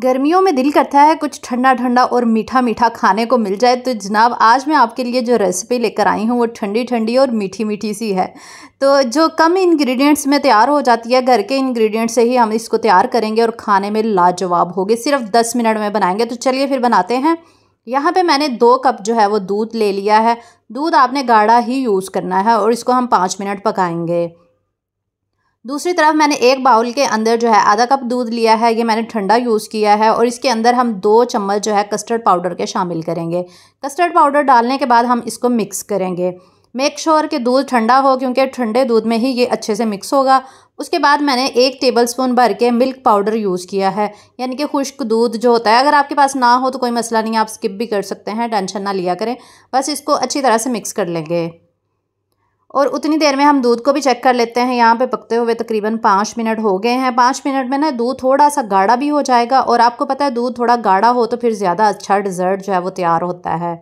गर्मियों में दिल करता है कुछ ठंडा ठंडा और मीठा मीठा खाने को मिल जाए तो जनाब आज मैं आपके लिए जो रेसिपी लेकर आई हूँ वो ठंडी ठंडी और मीठी मीठी सी है तो जो कम इंग्रेडिएंट्स में तैयार हो जाती है घर के इंग्रेडिएंट्स से ही हम इसको तैयार करेंगे और खाने में लाजवाब होगी सिर्फ दस मिनट में बनाएंगे तो चलिए फिर बनाते हैं यहाँ पर मैंने दो कप जो है वो दूध ले लिया है दूध आपने गाढ़ा ही यूज़ करना है और इसको हम पाँच मिनट पकाएँगे दूसरी तरफ मैंने एक बाउल के अंदर जो है आधा कप दूध लिया है ये मैंने ठंडा यूज़ किया है और इसके अंदर हम दो चम्मच जो है कस्टर्ड पाउडर के शामिल करेंगे कस्टर्ड पाउडर डालने के बाद हम इसको मिक्स करेंगे मेक श्योर sure कि दूध ठंडा हो क्योंकि ठंडे दूध में ही ये अच्छे से मिक्स होगा उसके बाद मैंने एक टेबल स्पून भर के मिल्क पाउडर यूज़ किया है यानी कि खुश्क दूध जो होता है अगर आपके पास ना हो तो कोई मसला नहीं आप स्किप भी कर सकते हैं टेंशन ना लिया करें बस इसको अच्छी तरह से मिक्स कर लेंगे और उतनी देर में हम दूध को भी चेक कर लेते हैं यहाँ पे पकते हुए तकरीबन पाँच मिनट हो गए हैं पाँच मिनट में ना दूध थोड़ा सा गाढ़ा भी हो जाएगा और आपको पता है दूध थोड़ा गाढ़ा हो तो फिर ज़्यादा अच्छा डिज़र्ट जो है वो तैयार होता है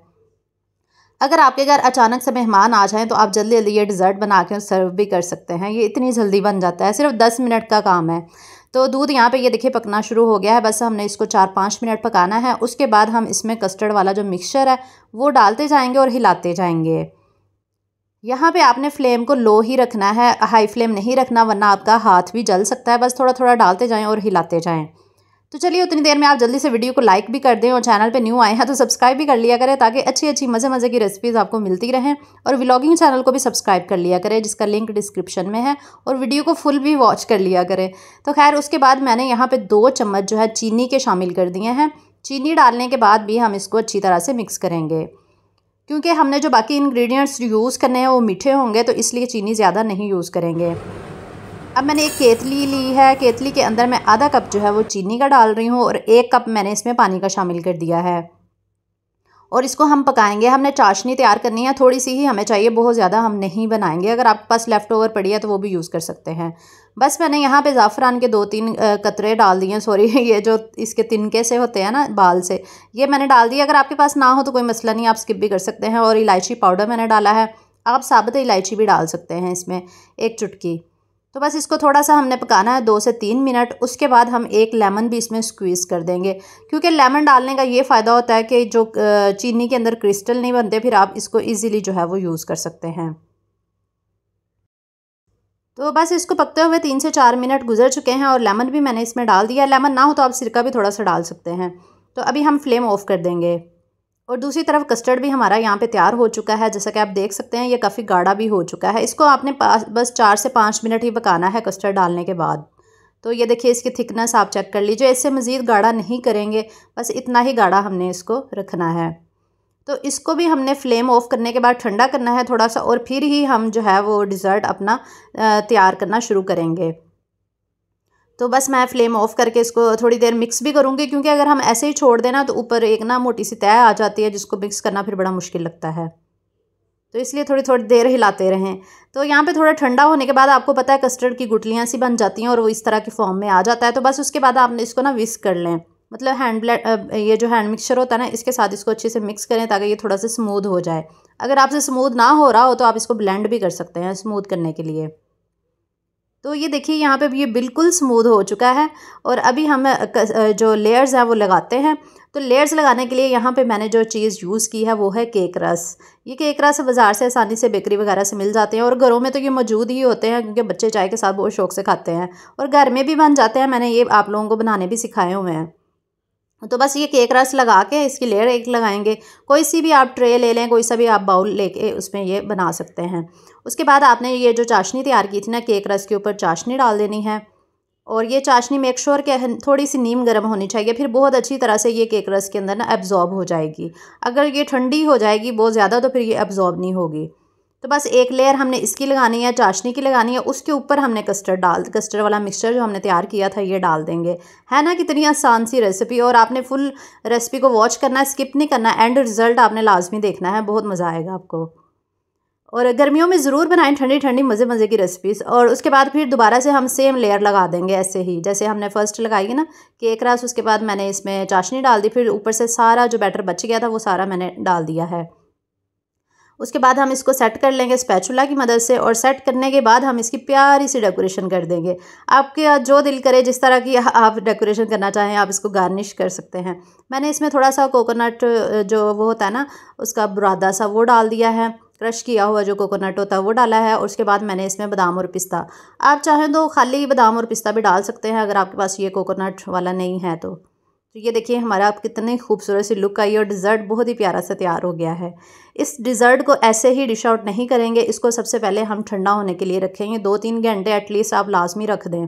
अगर आपके घर अचानक से मेहमान आ जाएँ तो आप जल्दी जल्दी ये डिज़र्ट बना के सर्व भी कर सकते हैं ये इतनी जल्दी बन जाता है सिर्फ दस मिनट का काम है तो दूध यहाँ पे ये देखिए पकना शुरू हो गया है बस हमने इसको चार पाँच मिनट पकाना है उसके बाद हम इसमें कस्टर्ड वाला जो मिक्सचर है वो डालते जाएंगे और हिलाते जाएंगे यहाँ पे आपने फ्लेम को लो ही रखना है हाई फ्लेम नहीं रखना वरना आपका हाथ भी जल सकता है बस थोड़ा थोड़ा डालते जाएं और हिलाते जाएं तो चलिए उतनी देर में आप जल्दी से वीडियो को लाइक भी कर दें और चैनल पे न्यू आए हैं तो सब्सक्राइब भी कर लिया करें ताकि अच्छी अच्छी मज़े मज़े की रेसिपीज़ आपको मिलती रहें और व्लॉगिंग चैनल को भी सब्सक्राइब कर लिया करें जिसका लिंक डिस्क्रिप्शन में है और वीडियो को फुल भी वॉच कर लिया करें तो खैर उसके बाद मैंने यहाँ पर दो चम्मच जो है चीनी के शामिल कर दिए हैं चीनी डालने के बाद भी हम इसको अच्छी तरह से मिक्स करेंगे क्योंकि हमने जो बाकी इंग्रेडिएंट्स यूज़ करने हैं वो मीठे होंगे तो इसलिए चीनी ज़्यादा नहीं यूज़ करेंगे अब मैंने एक केतली ली है केतली के अंदर मैं आधा कप जो है वो चीनी का डाल रही हूँ और एक कप मैंने इसमें पानी का शामिल कर दिया है और इसको हम पकाएंगे हमने चाशनी तैयार करनी है थोड़ी सी ही हमें चाहिए बहुत ज़्यादा हम नहीं बनाएंगे अगर आपके पास लेफ़्ट ओवर पड़ी है तो वो भी यूज़ कर सकते हैं बस मैंने यहाँ पे ज़ाफ़रान के दो तीन कतरे डाल दिए सॉरी ये जो इसके तिनके से होते हैं ना बाल से ये मैंने डाल दिए अगर आपके पास ना हो तो कोई मसला नहीं आप स्किप भी कर सकते हैं और इलायची पाउडर मैंने डाला है आप साबित इलायची भी डाल सकते हैं इसमें एक चुटकी तो बस इसको थोड़ा सा हमने पकाना है दो से तीन मिनट उसके बाद हम एक लेमन भी इसमें स्क्वीज़ कर देंगे क्योंकि लेमन डालने का ये फ़ायदा होता है कि जो चीनी के अंदर क्रिस्टल नहीं बनते फिर आप इसको ईज़िली जो है वो यूज़ कर सकते हैं तो बस इसको पकते हुए तीन से चार मिनट गुजर चुके हैं और लेमन भी मैंने इसमें डाल दिया लेमन ना हो तो आप सिरका भी थोड़ा सा डाल सकते हैं तो अभी हम फ्लेम ऑफ़ कर देंगे और दूसरी तरफ कस्टर्ड भी हमारा यहाँ पे तैयार हो चुका है जैसा कि आप देख सकते हैं ये काफ़ी गाढ़ा भी हो चुका है इसको आपने पास बस चार से पाँच मिनट ही पकाना है कस्टर्ड डालने के बाद तो ये देखिए इसकी थिकनेस आप चेक कर लीजिए इससे मज़ीद गाढ़ा नहीं करेंगे बस इतना ही गाढ़ा हमने इसको रखना है तो इसको भी हमने फ्लेम ऑफ़ करने के बाद ठंडा करना है थोड़ा सा और फिर ही हम जो है वो डिज़र्ट अपना तैयार करना शुरू करेंगे तो बस मैं फ्लेम ऑफ़ करके इसको थोड़ी देर मिक्स भी करूँगी क्योंकि अगर हम ऐसे ही छोड़ देना तो ऊपर एक ना मोटी सी तय आ जाती है जिसको मिक्स करना फिर बड़ा मुश्किल लगता है तो इसलिए थोड़ी थोड़ी देर हिलाते रहें तो यहाँ पे थोड़ा ठंडा होने के बाद आपको पता है कस्टर्ड की गुटलियाँ सी बन जाती हैं और वो इस तरह की फॉर्म में आ जाता है तो बस उसके बाद आपने इसको ना विस्क कर लें मतलब हैंड ब्लैड ये जो हैंड मिक्सचर होता है ना इसके साथ इसको अच्छे से मिक्स करें ताकि ये थोड़ा सा स्मूद हो जाए अगर आपसे स्मूद ना हो रहा हो तो आप इसको ब्लेंड भी कर सकते हैं स्मूद करने के लिए तो ये देखिए यहाँ पे ये बिल्कुल स्मूथ हो चुका है और अभी हम जो लेयर्स हैं वो लगाते हैं तो लेयर्स लगाने के लिए यहाँ पे मैंने जो चीज़ यूज़ की है वो है केक रस ये केक रस बाज़ार से आसानी से बेकरी वगैरह से मिल जाते हैं और घरों में तो ये मौजूद ही होते हैं क्योंकि बच्चे चाय के साथ बहुत शौक से खाते हैं और घर में भी बन जाते हैं मैंने ये आप लोगों को बनाने भी सिखाए हुए हैं तो बस ये केक रस लगा के इसकी लेयर एक लगाएंगे कोई सी भी आप ट्रे ले लें कोई सा भी आप बाउल लेके उसमें ये बना सकते हैं उसके बाद आपने ये जो चाशनी तैयार की थी ना केक रस के ऊपर चाशनी डाल देनी है और ये चाशनी मेक श्योर के थोड़ी सी नीम गर्म होनी चाहिए फिर बहुत अच्छी तरह से ये केक रस के अंदर ना एब्ज़ॉर्ब हो जाएगी अगर ये ठंडी हो जाएगी बहुत ज़्यादा तो फिर ये एब्ज़ॉर्ब नहीं होगी तो बस एक लेयर हमने इसकी लगानी है चाशनी की लगानी है उसके ऊपर हमने कस्टर्ड डाल कस्टर्ड वाला मिक्सचर जो हमने तैयार किया था ये डाल देंगे है ना कितनी आसान सी रेसिपी और आपने फुल रेसिपी को वॉच करना है स्किप नहीं करना एंड रिज़ल्ट आपने लाजमी देखना है बहुत मज़ा आएगा आपको और गर्मियों में ज़रूर बनाएं ठंडी ठंडी मज़े मज़े की रेसिपीज़ और उसके बाद फिर दोबारा से हम सेम लेयर लगा देंगे ऐसे ही जैसे हमने फ़र्स्ट लगाई है ना केक रास उसके बाद मैंने इसमें चाशनी डाल दी फिर ऊपर से सारा जो बैटर बच गया था वो सारा मैंने डाल दिया है उसके बाद हम इसको सेट कर लेंगे स्पैचुला की मदद से और सेट करने के बाद हम इसकी प्यारी सी डेकोरेशन कर देंगे आपके जो दिल करे जिस तरह की आप डेकोरेशन करना चाहें आप इसको गार्निश कर सकते हैं मैंने इसमें थोड़ा सा कोकोनट जो वो होता है ना उसका बुरादा सा वो डाल दिया है क्रश किया हुआ जो कोकोनट होता है वो डाला है और उसके बाद मैंने इसमें बादाम और पिस्ता आप चाहें तो खाली बादाम और पिस्ता भी डाल सकते हैं अगर आपके पास ये कोकोनट वाला नहीं है तो तो ये देखिए हमारा आप कितने खूबसूरत सी लुक आई और डिज़र्ट बहुत ही प्यारा सा तैयार हो गया है इस डिज़र्ट को ऐसे ही डिश आउट नहीं करेंगे इसको सबसे पहले हम ठंडा होने के लिए रखेंगे दो तीन घंटे एटलीस्ट आप लाजमी रख दें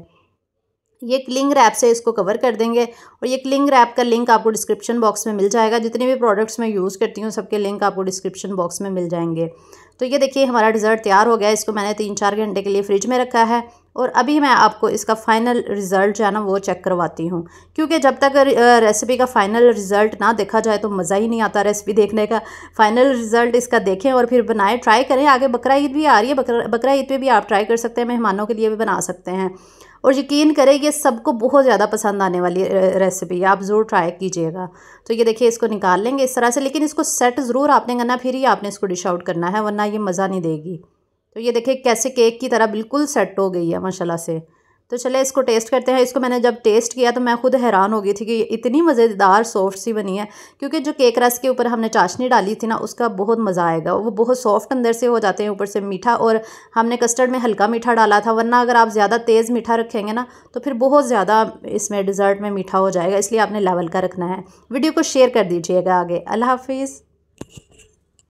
ये क्लिंग रैप से इसको कवर कर देंगे और ये क्लिंग रैप का लिंक आपको डिस्क्रिप्शन बॉक्स में मिल जाएगा जितने भी प्रोडक्ट्स मैं यूज़ करती हूँ सबके लिंक आपको डिस्क्रिप्शन बॉक्स में मिल जाएंगे तो ये देखिए हमारा डिज़र्ट तैयार हो गया इसको मैंने तीन चार घंटे के लिए फ्रिज में रखा है और अभी मैं आपको इसका फ़ाइनल रिज़ल्ट जो है ना वो चेक करवाती हूँ क्योंकि जब तक रेसिपी का फ़ाइनल रिज़ल्ट ना देखा जाए तो मज़ा ही नहीं आता रेसिपी देखने का फ़ाइनल रिज़ल्ट इसका देखें और फिर बनाएं ट्राई करें आगे बकरा ईद भी आ रही है बकरा ईद पर भी आप ट्राई कर सकते हैं मेहमानों के लिए भी बना सकते हैं और यकीन करें ये सबको बहुत ज़्यादा पसंद आने वाली रेसिपी है आप ज़रूर ट्राई कीजिएगा तो ये देखिए इसको निकाल लेंगे इस तरह से लेकिन इसको सेट ज़रूर आपने करना फिर ही आपने इसको डिश आउट करना है वरना ये मज़ा नहीं देगी तो ये देखिए कैसे केक की तरह बिल्कुल सेट हो गई है माशाल्लाह से तो चले इसको टेस्ट करते हैं इसको मैंने जब टेस्ट किया तो मैं खुद हैरान हो गई थी कि इतनी मज़ेदार सॉफ्ट सी बनी है क्योंकि जो केक रस के ऊपर हमने चाशनी डाली थी ना उसका बहुत मज़ा आएगा वो बहुत सॉफ्ट अंदर से हो जाते हैं ऊपर से मीठा और हमने कस्टर्ड में हल्का मीठा डाला था वरना अगर आप ज़्यादा तेज़ मीठा रखेंगे ना तो फिर बहुत ज़्यादा इसमें डिज़र्ट में मीठा हो जाएगा इसलिए आपने लेवल का रखना है वीडियो को शेयर कर दीजिएगा आगे अल्लाह हाफिज़